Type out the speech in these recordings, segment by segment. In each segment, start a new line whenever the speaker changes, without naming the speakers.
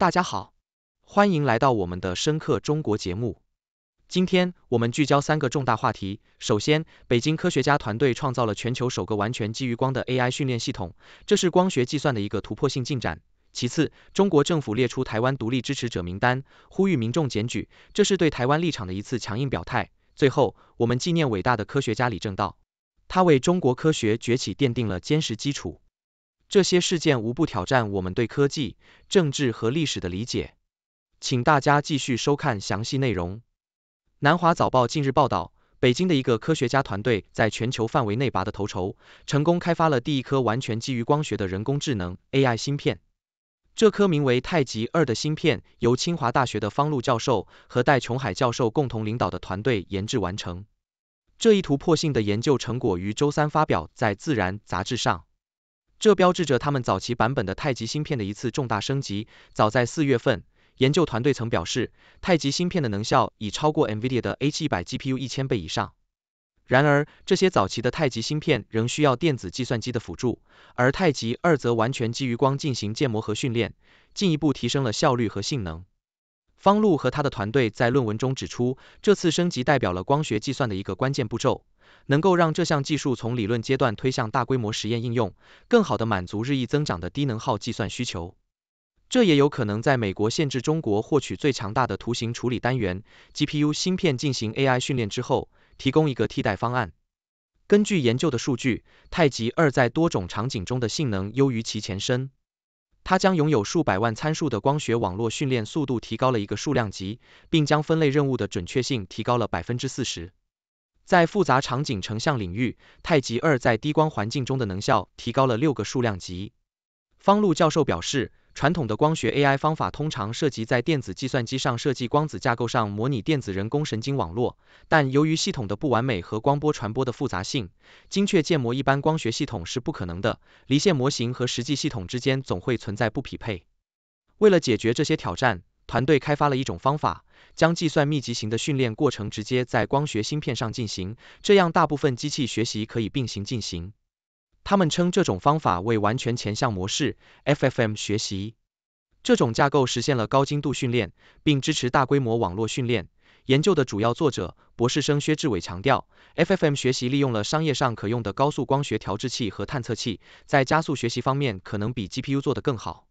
大家好，欢迎来到我们的《深刻中国》节目。今天我们聚焦三个重大话题：首先，北京科学家团队创造了全球首个完全基于光的 AI 训练系统，这是光学计算的一个突破性进展；其次，中国政府列出台湾独立支持者名单，呼吁民众检举，这是对台湾立场的一次强硬表态；最后，我们纪念伟大的科学家李政道，他为中国科学崛起奠定了坚实基础。这些事件无不挑战我们对科技、政治和历史的理解，请大家继续收看详细内容。南华早报近日报道，北京的一个科学家团队在全球范围内拔得头筹，成功开发了第一颗完全基于光学的人工智能 AI 芯片。这颗名为“太极二”的芯片由清华大学的方璐教授和戴琼海教授共同领导的团队研制完成。这一突破性的研究成果于周三发表在《自然》杂志上。这标志着他们早期版本的太极芯片的一次重大升级。早在四月份，研究团队曾表示，太极芯片的能效已超过 NVIDIA 的 H100 GPU 一千倍以上。然而，这些早期的太极芯片仍需要电子计算机的辅助，而太极二则完全基于光进行建模和训练，进一步提升了效率和性能。方璐和他的团队在论文中指出，这次升级代表了光学计算的一个关键步骤。能够让这项技术从理论阶段推向大规模实验应用，更好的满足日益增长的低能耗计算需求。这也有可能在美国限制中国获取最强大的图形处理单元 （GPU） 芯片进行 AI 训练之后，提供一个替代方案。根据研究的数据，太极二在多种场景中的性能优于其前身。它将拥有数百万参数的光学网络训练速度提高了一个数量级，并将分类任务的准确性提高了百分之四十。在复杂场景成像领域，太极二在低光环境中的能效提高了六个数量级。方璐教授表示，传统的光学 AI 方法通常涉及在电子计算机上设计光子架构上模拟电子人工神经网络，但由于系统的不完美和光波传播的复杂性，精确建模一般光学系统是不可能的。离线模型和实际系统之间总会存在不匹配。为了解决这些挑战，团队开发了一种方法，将计算密集型的训练过程直接在光学芯片上进行，这样大部分机器学习可以并行进行。他们称这种方法为完全前向模式 （FFM） 学习。这种架构实现了高精度训练，并支持大规模网络训练。研究的主要作者、博士生薛志伟强调，FFM 学习利用了商业上可用的高速光学调制器和探测器，在加速学习方面可能比 GPU 做得更好。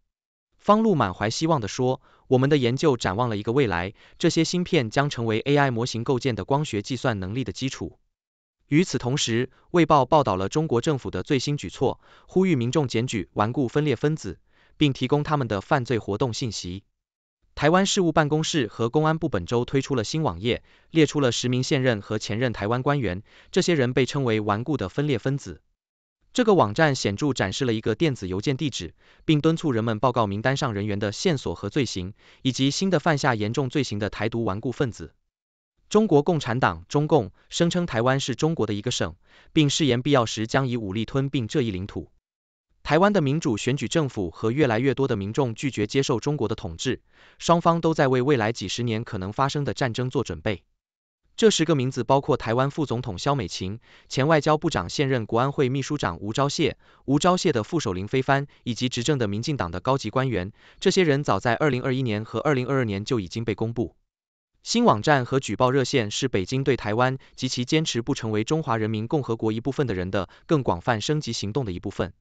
方露满怀希望的说：“我们的研究展望了一个未来，这些芯片将成为 AI 模型构建的光学计算能力的基础。”与此同时，卫报报道了中国政府的最新举措，呼吁民众检举顽固分裂分子，并提供他们的犯罪活动信息。台湾事务办公室和公安部本周推出了新网页，列出了十名现任和前任台湾官员，这些人被称为顽固的分裂分子。这个网站显著展示了一个电子邮件地址，并敦促人们报告名单上人员的线索和罪行，以及新的犯下严重罪行的台独顽固分子。中国共产党（中共）声称台湾是中国的一个省，并誓言必要时将以武力吞并这一领土。台湾的民主选举政府和越来越多的民众拒绝接受中国的统治，双方都在为未来几十年可能发生的战争做准备。这十个名字包括台湾副总统萧美琴、前外交部长、现任国安会秘书长吴钊燮、吴钊燮的副手林飞帆，以及执政的民进党的高级官员。这些人早在2021年和2022年就已经被公布。新网站和举报热线是北京对台湾及其坚持不成为中华人民共和国一部分的人的更广泛升级行动的一部分。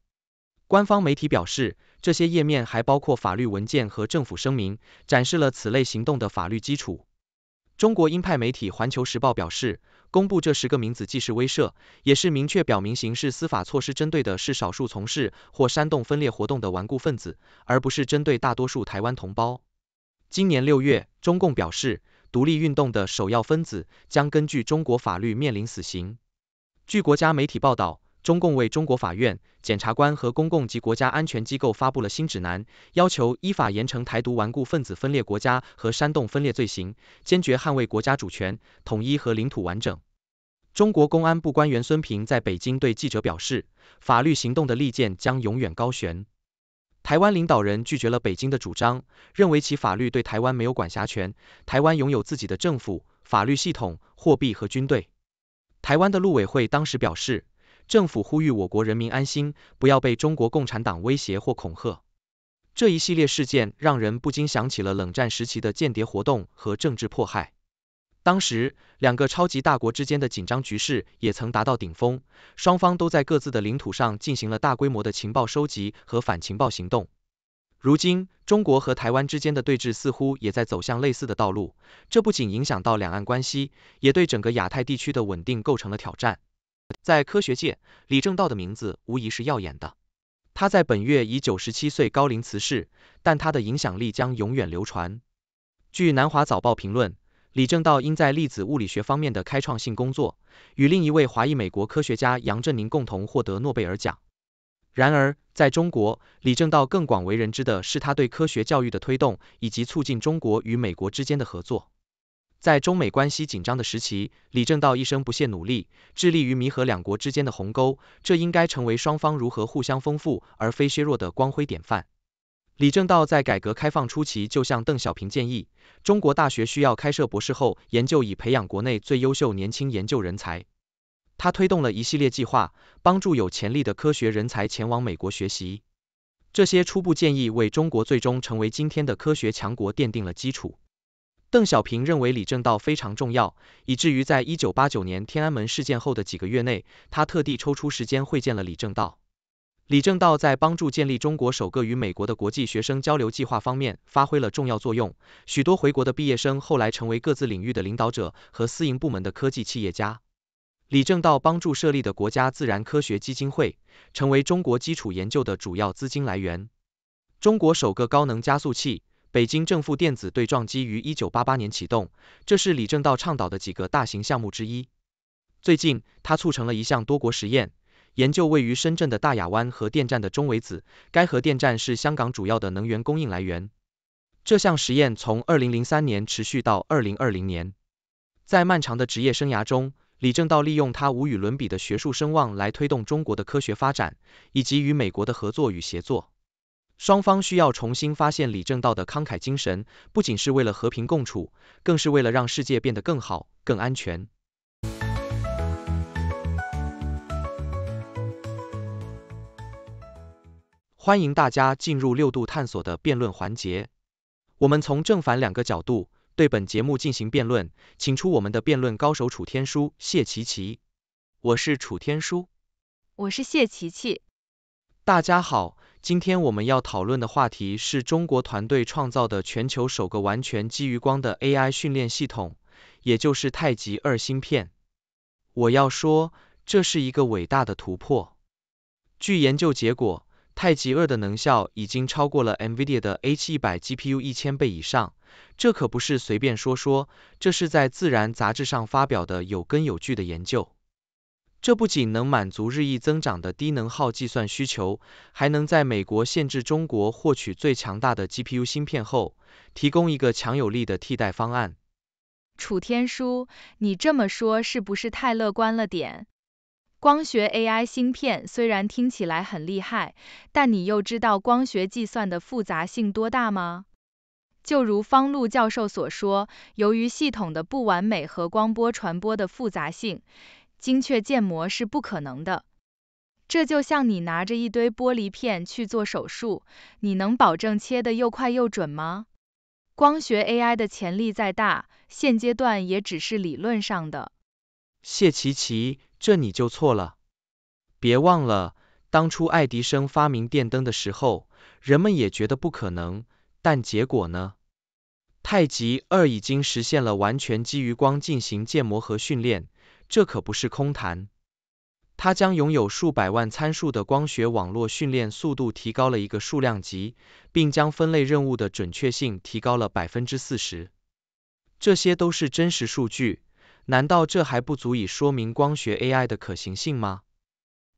官方媒体表示，这些页面还包括法律文件和政府声明，展示了此类行动的法律基础。中国英派媒体《环球时报》表示，公布这十个名字既是威慑，也是明确表明刑事司法措施针对的是少数从事或煽动分裂活动的顽固分子，而不是针对大多数台湾同胞。今年六月，中共表示，独立运动的首要分子将根据中国法律面临死刑。据国家媒体报道。中共为中国法院、检察官和公共及国家安全机构发布了新指南，要求依法严惩台独顽固分子分裂国家和煽动分裂罪行，坚决捍卫国家主权、统一和领土完整。中国公安部官员孙平在北京对记者表示：“法律行动的利剑将永远高悬。”台湾领导人拒绝了北京的主张，认为其法律对台湾没有管辖权，台湾拥有自己的政府、法律系统、货币和军队。台湾的陆委会当时表示。政府呼吁我国人民安心，不要被中国共产党威胁或恐吓。这一系列事件让人不禁想起了冷战时期的间谍活动和政治迫害。当时，两个超级大国之间的紧张局势也曾达到顶峰，双方都在各自的领土上进行了大规模的情报收集和反情报行动。如今，中国和台湾之间的对峙似乎也在走向类似的道路，这不仅影响到两岸关系，也对整个亚太地区的稳定构成了挑战。在科学界，李政道的名字无疑是耀眼的。他在本月以97岁高龄辞世，但他的影响力将永远流传。据南华早报评论，李政道因在粒子物理学方面的开创性工作，与另一位华裔美国科学家杨振宁共同获得诺贝尔奖。然而，在中国，李政道更广为人知的是他对科学教育的推动，以及促进中国与美国之间的合作。在中美关系紧张的时期，李政道一生不懈努力，致力于弥合两国之间的鸿沟，这应该成为双方如何互相丰富而非削弱的光辉典范。李政道在改革开放初期就向邓小平建议，中国大学需要开设博士后研究，以培养国内最优秀年轻研究人才。他推动了一系列计划，帮助有潜力的科学人才前往美国学习。这些初步建议为中国最终成为今天的科学强国奠定了基础。邓小平认为李政道非常重要，以至于在一九八九年天安门事件后的几个月内，他特地抽出时间会见了李政道。李政道在帮助建立中国首个与美国的国际学生交流计划方面发挥了重要作用，许多回国的毕业生后来成为各自领域的领导者和私营部门的科技企业家。李政道帮助设立的国家自然科学基金会，成为中国基础研究的主要资金来源。中国首个高能加速器。北京正负电子对撞机于1988年启动，这是李政道倡导的几个大型项目之一。最近，他促成了一项多国实验，研究位于深圳的大亚湾核电站的中微子。该核电站是香港主要的能源供应来源。这项实验从2003年持续到2020年。在漫长的职业生涯中，李政道利用他无与伦比的学术声望来推动中国的科学发展，以及与美国的合作与协作。双方需要重新发现李政道的慷慨精神，不仅是为了和平共处，更是为了让世界变得更好、更安全。欢迎大家进入六度探索的辩论环节，我们从正反两个角度对本节目进行辩论，请出我们的辩论高手楚天舒、谢琪琪。我是楚天舒，我是谢琪琪，大家好。今天我们要讨论的话题是中国团队创造的全球首个完全基于光的 AI 训练系统，也就是太极二芯片。我要说，这是一个伟大的突破。据研究结果，太极二的能效已经超过了 NVIDIA 的 h 1 0 0 GPU 一千倍以上。这可不是随便说说，这是在《自然》杂志上发表的有根有据的研究。这不仅能满足日益增长的低能耗计算需求，还能在美国限制中国获取最强大的 GPU 芯片后，提供一个强有力的替代方案。
楚天舒，你这么说是不是太乐观了点？光学 AI 芯片虽然听起来很厉害，但你又知道光学计算的复杂性多大吗？就如方璐教授所说，由于系统的不完美和光波传播的复杂性。精确建模是不可能的，这就像你拿着一堆玻璃片去做手术，你能保证切得又快又准吗？光学 AI 的潜力再大，现阶段也只是理论上的。
谢奇奇，这你就错了，别忘了，当初爱迪生发明电灯的时候，人们也觉得不可能，但结果呢？太极二已经实现了完全基于光进行建模和训练。这可不是空谈，它将拥有数百万参数的光学网络训练速度提高了一个数量级，并将分类任务的准确性提高了百分之四十。这些都是真实数据，难道这还不足以说明光学 AI 的可行性吗？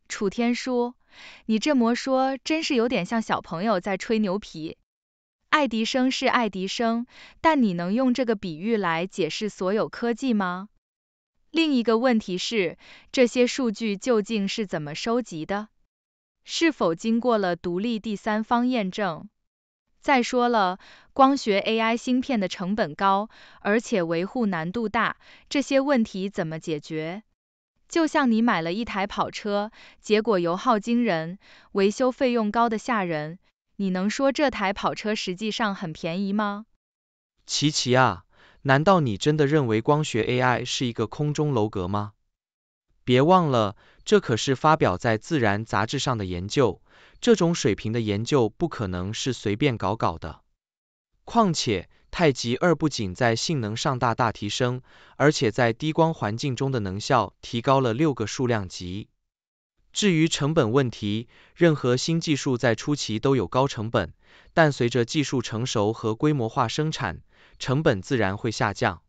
楚天舒，你这么说真是有点像小朋友在吹牛皮。爱迪生是爱迪生，但你能用这个比喻来解释所有科技吗？另一个问题是，这些数据究竟是怎么收集的？是否经过了独立第三方验证？再说了，光学 AI 芯片的成本高，而且维护难度大，这些问题怎么解决？就像你买了一台跑车，结果油耗惊人，维修费用高的吓人，你能说这台跑车实际上很便宜吗？
奇奇啊！难道你真的认为光学 AI 是一个空中楼阁吗？别忘了，这可是发表在《自然》杂志上的研究，这种水平的研究不可能是随便搞搞的。况且，太极二不仅在性能上大大提升，而且在低光环境中的能效提高了六个数量级。至于成本问题，任何新技术在初期都有高成本，但随着技术成熟和规模化生产。成本自然会下降。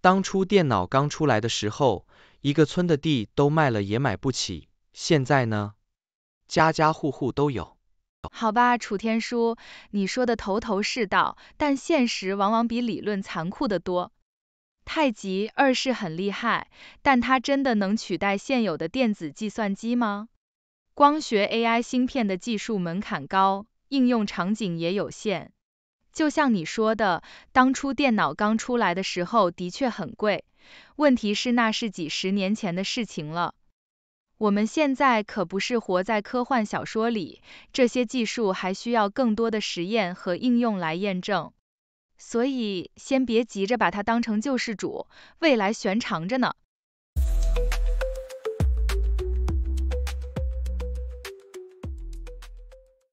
当初电脑刚出来的时候，一个村的地都卖了也买不起，现在呢，家家户户都有。
好吧，楚天舒，你说的头头是道，但现实往往比理论残酷得多。太极二是很厉害，但它真的能取代现有的电子计算机吗？光学 AI 芯片的技术门槛高，应用场景也有限。就像你说的，当初电脑刚出来的时候的确很贵。问题是那是几十年前的事情了，我们现在可不是活在科幻小说里，这些技术还需要更多的实验和应用来验证。所以先别急着把它当成救世主，未来悬长着呢。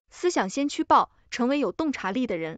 思想先驱报，成为有洞察力的人。